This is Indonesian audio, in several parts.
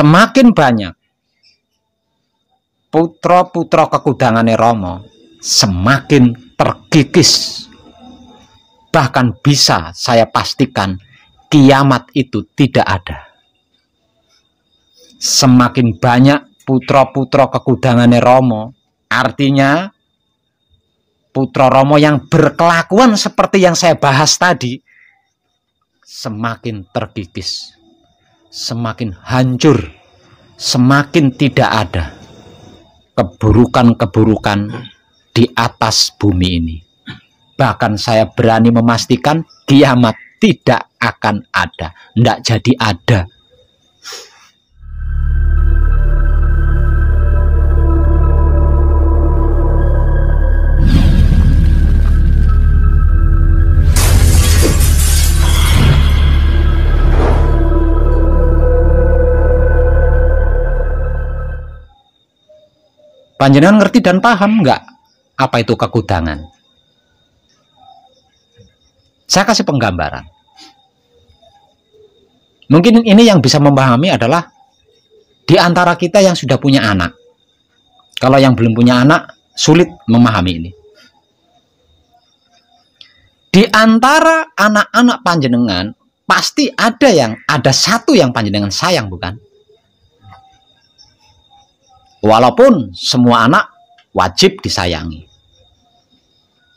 semakin banyak putra-putra kekudangane Romo semakin terkikis bahkan bisa saya pastikan kiamat itu tidak ada semakin banyak putra-putra kekudangane Romo artinya putra Romo yang berkelakuan seperti yang saya bahas tadi semakin terkikis semakin hancur, semakin tidak ada keburukan-keburukan di atas bumi ini. Bahkan saya berani memastikan kiamat tidak akan ada, tidak jadi ada Panjenengan ngerti dan paham nggak apa itu kegudangan? Saya kasih penggambaran. Mungkin ini yang bisa memahami adalah di antara kita yang sudah punya anak. Kalau yang belum punya anak, sulit memahami ini. Di antara anak-anak panjenengan, pasti ada yang ada satu yang panjenengan sayang, bukan? Walaupun semua anak wajib disayangi.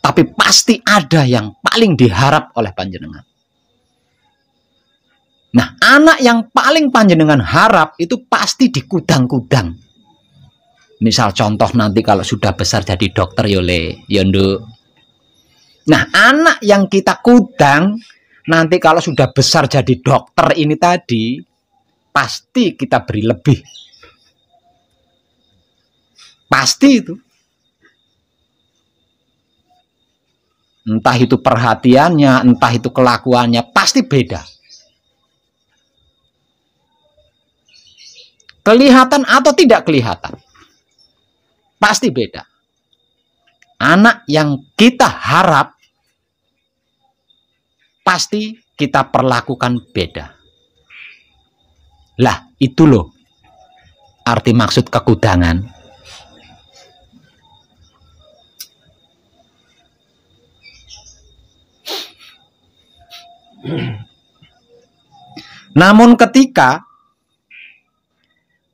Tapi pasti ada yang paling diharap oleh panjenengan. Nah, anak yang paling panjenengan harap itu pasti di kudang kudang Misal contoh nanti kalau sudah besar jadi dokter yole, ya yondo. Ya nah, anak yang kita kudang nanti kalau sudah besar jadi dokter ini tadi pasti kita beri lebih Pasti itu. Entah itu perhatiannya, entah itu kelakuannya, pasti beda. Kelihatan atau tidak kelihatan. Pasti beda. Anak yang kita harap pasti kita perlakukan beda. Lah, itu loh arti maksud kekudangan. Namun ketika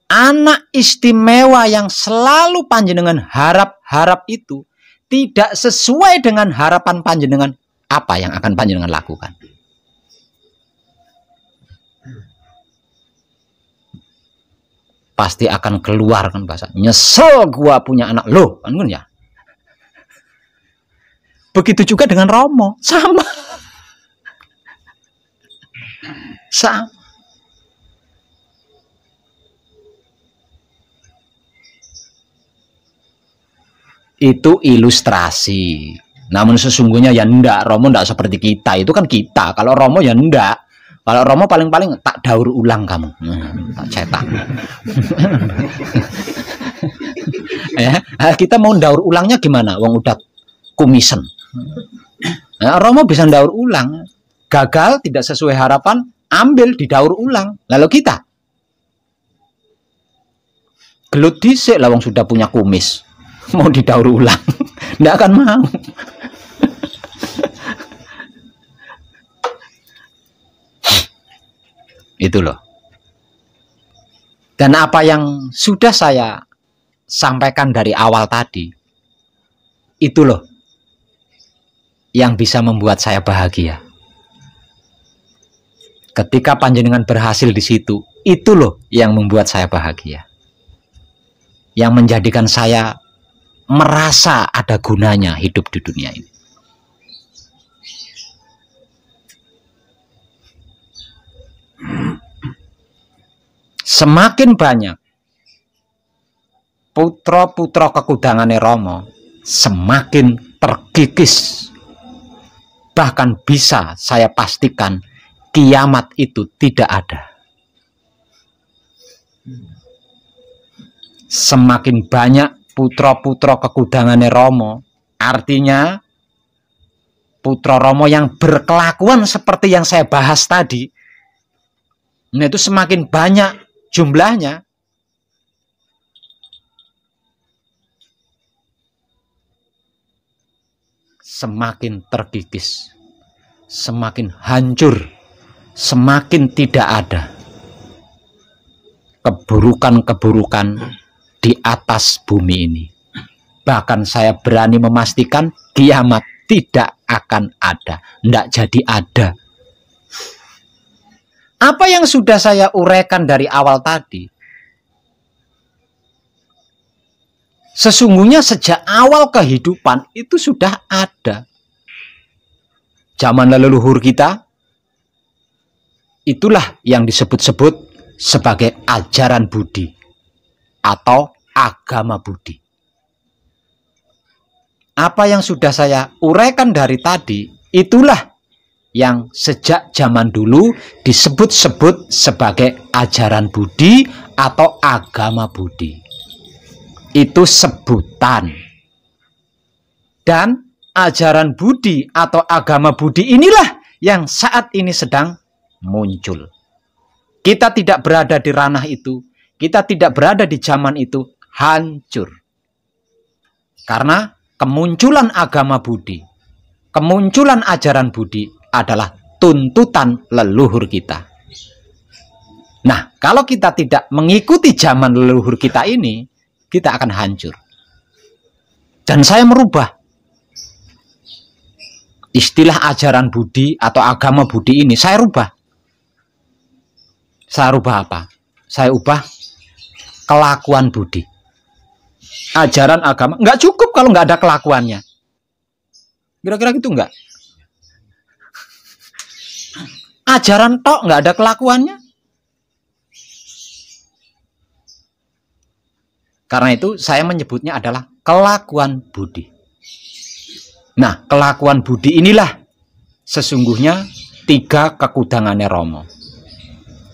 anak istimewa yang selalu panjenengan harap-harap itu tidak sesuai dengan harapan panjenengan, apa yang akan panjenengan lakukan? Pasti akan keluar kan bahasa. Nyesel gua punya anak lo, kan, kan ya. Begitu juga dengan Romo, sama. Sama. Itu ilustrasi. Namun sesungguhnya ya enggak, Romo enggak seperti kita. Itu kan kita. Kalau Romo ya enggak. Kalau Romo paling-paling tak daur ulang kamu. Hmm, tak cetak. ya, ah, kita mau daur ulangnya gimana? Wong udah kumisen. Nah, Romo bisa daur ulang. Gagal tidak sesuai harapan ambil didaur ulang. Lalu kita gelut dhisik lawang sudah punya kumis. Mau didaur ulang, ndak akan mau. Itu loh. Dan apa yang sudah saya sampaikan dari awal tadi, itu loh yang bisa membuat saya bahagia ketika panjenengan berhasil di situ, itu loh yang membuat saya bahagia. Yang menjadikan saya merasa ada gunanya hidup di dunia ini. Semakin banyak putra-putra kekudangannya Romo, semakin terkikis bahkan bisa saya pastikan kiamat itu tidak ada. Semakin banyak putra-putra kekudangannya Romo, artinya putra Romo yang berkelakuan seperti yang saya bahas tadi, nah itu semakin banyak jumlahnya, semakin terkikis, semakin hancur semakin tidak ada keburukan-keburukan di atas bumi ini. Bahkan saya berani memastikan kiamat tidak akan ada, tidak jadi ada. Apa yang sudah saya uraikan dari awal tadi, sesungguhnya sejak awal kehidupan itu sudah ada. Zaman leluhur kita, Itulah yang disebut-sebut sebagai ajaran Budi atau agama Budi. Apa yang sudah saya uraikan dari tadi, itulah yang sejak zaman dulu disebut-sebut sebagai ajaran Budi atau agama Budi. Itu sebutan. Dan ajaran Budi atau agama Budi inilah yang saat ini sedang muncul. Kita tidak berada di ranah itu, kita tidak berada di zaman itu, hancur. Karena kemunculan agama Budi, kemunculan ajaran Budi adalah tuntutan leluhur kita. Nah, kalau kita tidak mengikuti zaman leluhur kita ini, kita akan hancur. Dan saya merubah istilah ajaran Budi atau agama Budi ini, saya rubah saya rubah apa? Saya ubah kelakuan budi. Ajaran agama nggak cukup kalau nggak ada kelakuannya. Kira-kira gitu nggak? Ajaran tok nggak ada kelakuannya. Karena itu saya menyebutnya adalah kelakuan budi. Nah, kelakuan budi inilah sesungguhnya tiga kekudangannya Romo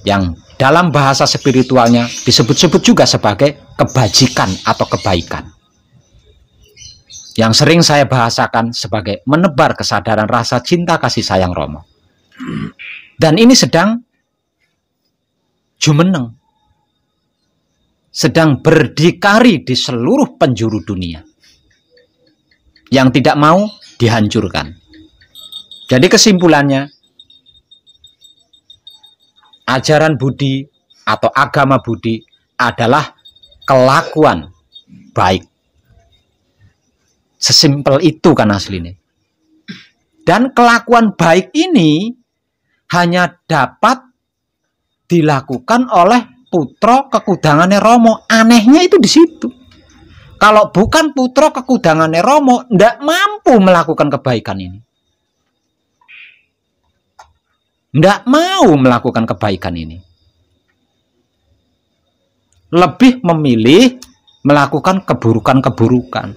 yang dalam bahasa spiritualnya disebut-sebut juga sebagai kebajikan atau kebaikan. Yang sering saya bahasakan sebagai menebar kesadaran rasa cinta kasih sayang Romo. Dan ini sedang jumeneng. Sedang berdikari di seluruh penjuru dunia. Yang tidak mau dihancurkan. Jadi kesimpulannya, ajaran Budi atau agama Budi adalah kelakuan baik. Sesimpel itu kan aslinya. Dan kelakuan baik ini hanya dapat dilakukan oleh putra kekudangannya Romo. Anehnya itu di situ. Kalau bukan putra kekudangannya Romo, tidak mampu melakukan kebaikan ini. Tidak mau melakukan kebaikan ini. Lebih memilih melakukan keburukan-keburukan.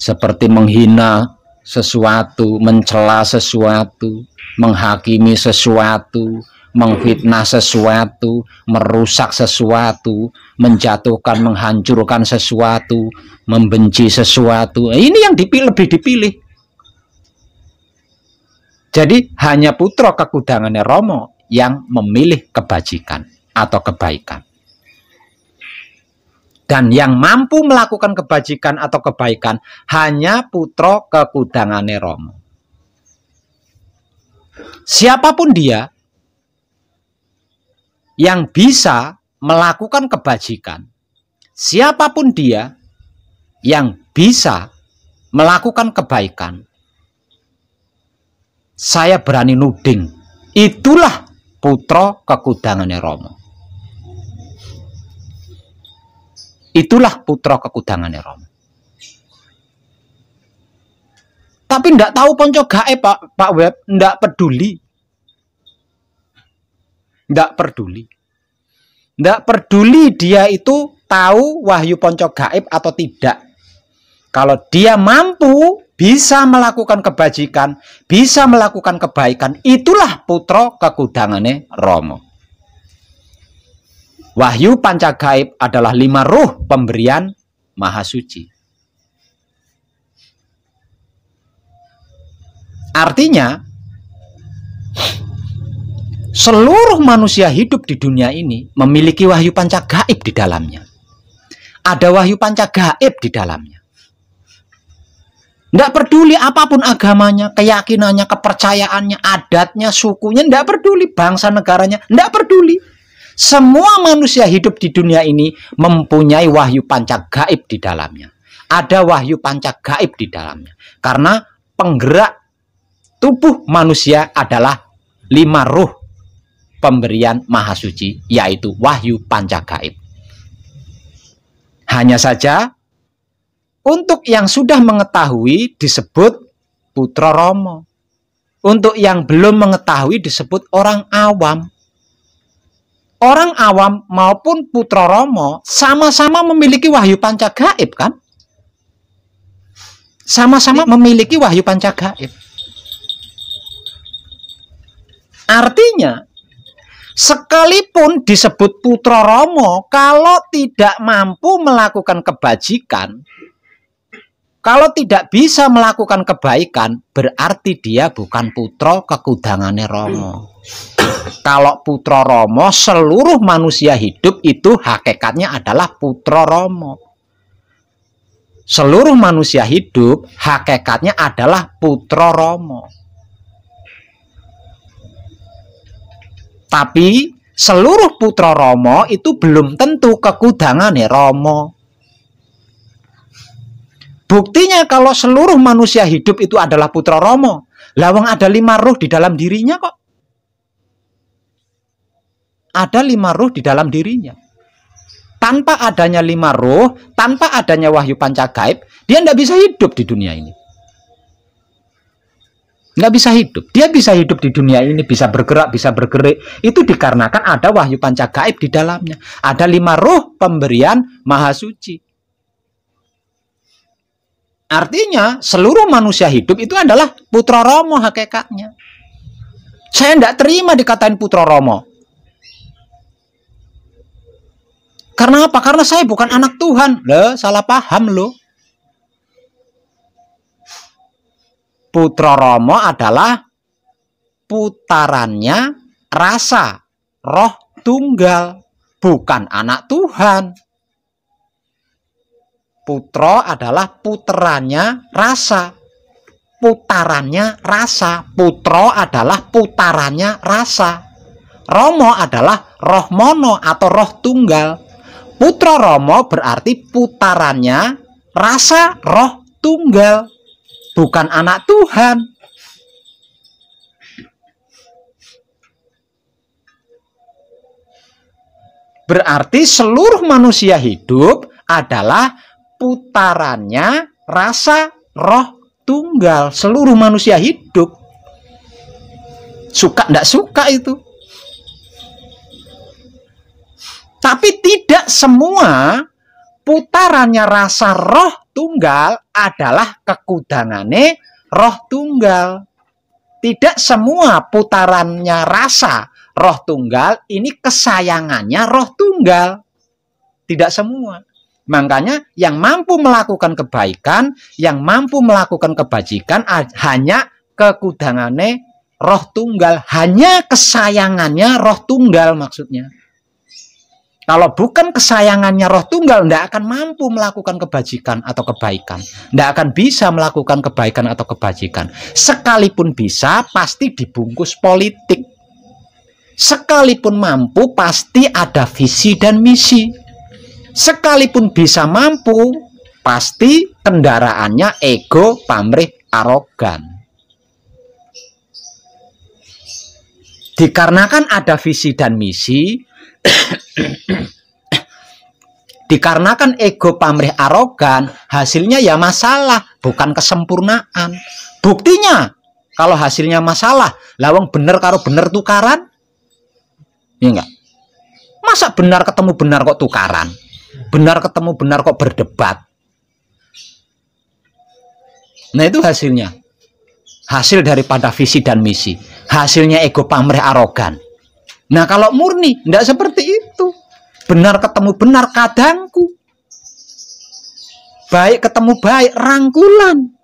Seperti menghina sesuatu, mencela sesuatu, menghakimi sesuatu, mengfitnah sesuatu, merusak sesuatu, menjatuhkan, menghancurkan sesuatu, membenci sesuatu. Ini yang dipilih, lebih dipilih. Jadi hanya putra kekudangannya Romo yang memilih kebajikan atau kebaikan. Dan yang mampu melakukan kebajikan atau kebaikan hanya putra kekudangannya Romo. Siapapun dia yang bisa melakukan kebajikan, siapapun dia yang bisa melakukan kebaikan, saya berani nuding itulah putra kekudangannya Romo itulah putra kekudangannya Romo tapi tidak tahu ponco gae pak pak web tidak peduli tidak peduli tidak peduli dia itu tahu wahyu ponco gaib atau tidak kalau dia mampu bisa melakukan kebajikan, bisa melakukan kebaikan, itulah putra kekudangannya, Romo. Wahyu Pancagaib adalah lima ruh pemberian Mahasuci. Artinya, seluruh manusia hidup di dunia ini memiliki wahyu panca gaib di dalamnya. Ada wahyu panca gaib di dalamnya. Tidak peduli apapun agamanya, keyakinannya, kepercayaannya, adatnya, sukunya, tidak peduli bangsa negaranya, tidak peduli. Semua manusia hidup di dunia ini mempunyai wahyu panca gaib di dalamnya. Ada wahyu panca gaib di dalamnya. Karena penggerak tubuh manusia adalah lima ruh pemberian mahasuci, yaitu wahyu panca gaib. Hanya saja untuk yang sudah mengetahui disebut putra Romo. Untuk yang belum mengetahui disebut orang awam. Orang awam maupun putra Romo sama-sama memiliki wahyu panca gaib kan? Sama-sama memiliki wahyu panca gaib. Artinya sekalipun disebut putra Romo kalau tidak mampu melakukan kebajikan kalau tidak bisa melakukan kebaikan, berarti dia bukan putra kekudangannya Romo. Kalau putra Romo, seluruh manusia hidup itu hakikatnya adalah putra Romo. Seluruh manusia hidup hakikatnya adalah putra Romo. Tapi seluruh putra Romo itu belum tentu kekudangannya Romo. Buktinya kalau seluruh manusia hidup itu adalah putra Romo. Lawang ada lima ruh di dalam dirinya kok. Ada lima ruh di dalam dirinya. Tanpa adanya lima ruh, tanpa adanya wahyu panca gaib, dia tidak bisa hidup di dunia ini. Tidak bisa hidup. Dia bisa hidup di dunia ini, bisa bergerak, bisa bergerik. Itu dikarenakan ada wahyu panca gaib di dalamnya. Ada lima ruh pemberian maha suci. Artinya seluruh manusia hidup itu adalah putra Romo hakikatnya. Saya tidak terima dikatain putra Romo. Karena apa? Karena saya bukan anak Tuhan. Loh, salah paham loh. Putra Romo adalah putarannya rasa roh tunggal. Bukan anak Tuhan. Putra adalah puterannya rasa. Putarannya rasa. Putra adalah putarannya rasa. Romo adalah roh mono atau roh tunggal. Putra Romo berarti putarannya rasa roh tunggal. Bukan anak Tuhan. Berarti seluruh manusia hidup adalah putarannya rasa roh tunggal seluruh manusia hidup suka tidak suka itu tapi tidak semua putarannya rasa roh tunggal adalah kekudangane roh tunggal tidak semua putarannya rasa roh tunggal ini kesayangannya roh tunggal tidak semua Makanya yang mampu melakukan kebaikan, yang mampu melakukan kebajikan hanya kekudangane roh tunggal, hanya kesayangannya roh tunggal maksudnya. Kalau bukan kesayangannya roh tunggal, tidak akan mampu melakukan kebajikan atau kebaikan. Tidak akan bisa melakukan kebaikan atau kebajikan. Sekalipun bisa, pasti dibungkus politik. Sekalipun mampu, pasti ada visi dan misi sekalipun bisa mampu, pasti kendaraannya ego, pamrih, arogan. Dikarenakan ada visi dan misi, dikarenakan ego, pamrih, arogan, hasilnya ya masalah, bukan kesempurnaan. Buktinya, kalau hasilnya masalah, lawang bener karo bener tukaran? ya enggak? Masa benar ketemu benar kok tukaran? benar ketemu benar kok berdebat nah itu hasilnya hasil daripada visi dan misi hasilnya ego pamrih arogan nah kalau murni tidak seperti itu benar ketemu benar kadangku baik ketemu baik rangkulan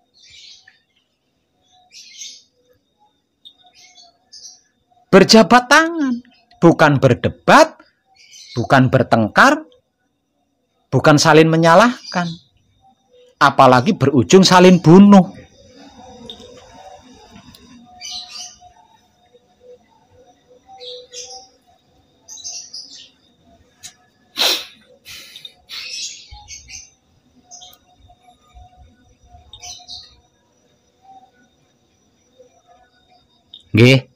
berjabat tangan bukan berdebat bukan bertengkar bukan salin menyalahkan apalagi berujung salin bunuh Nggih.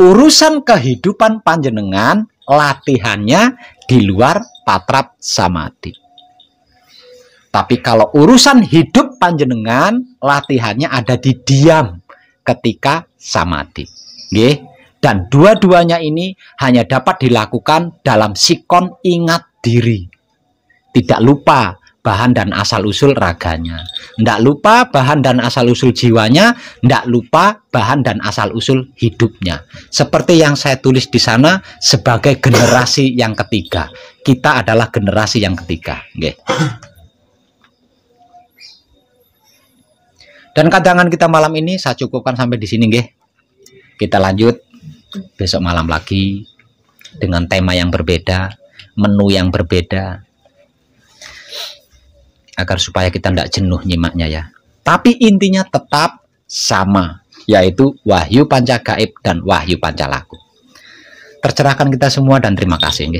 urusan kehidupan panjenengan latihannya di luar patrap samadhi. Tapi kalau urusan hidup panjenengan latihannya ada di diam ketika samadhi. Nggih. Dan dua-duanya ini hanya dapat dilakukan dalam sikon ingat diri. Tidak lupa bahan dan asal-usul raganya. Tidak lupa bahan dan asal-usul jiwanya, tidak lupa bahan dan asal-usul hidupnya. Seperti yang saya tulis di sana sebagai generasi yang ketiga. Kita adalah generasi yang ketiga. Okay. Dan kadangan kita malam ini saya cukupkan sampai di sini. Okay. Kita lanjut besok malam lagi dengan tema yang berbeda, menu yang berbeda agar supaya kita tidak jenuh nyimaknya ya. Tapi intinya tetap sama, yaitu wahyu panca gaib dan wahyu panca laku. Tercerahkan kita semua dan terima kasih.